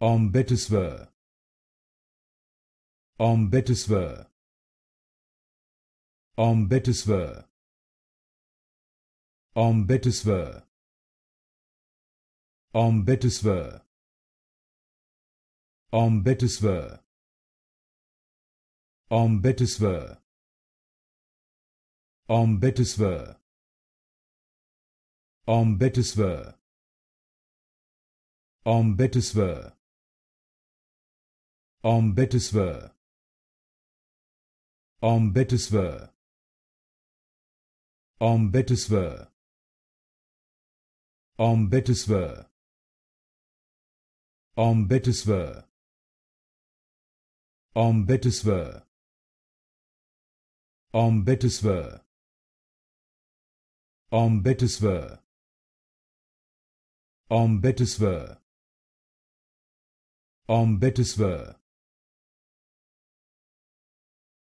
Ombudsman Ombudsman Ombudsman Ombudsman Ombudsman Ombudsman Ombudsman Ombudsman Ombudsman Ombudsman Ombedesver. Ombedesver. Ombedesver. Ombedesver. Ombedesver. Ombedesver. Ombedesver. Ombedesver. Ombedesver. Ombedesver.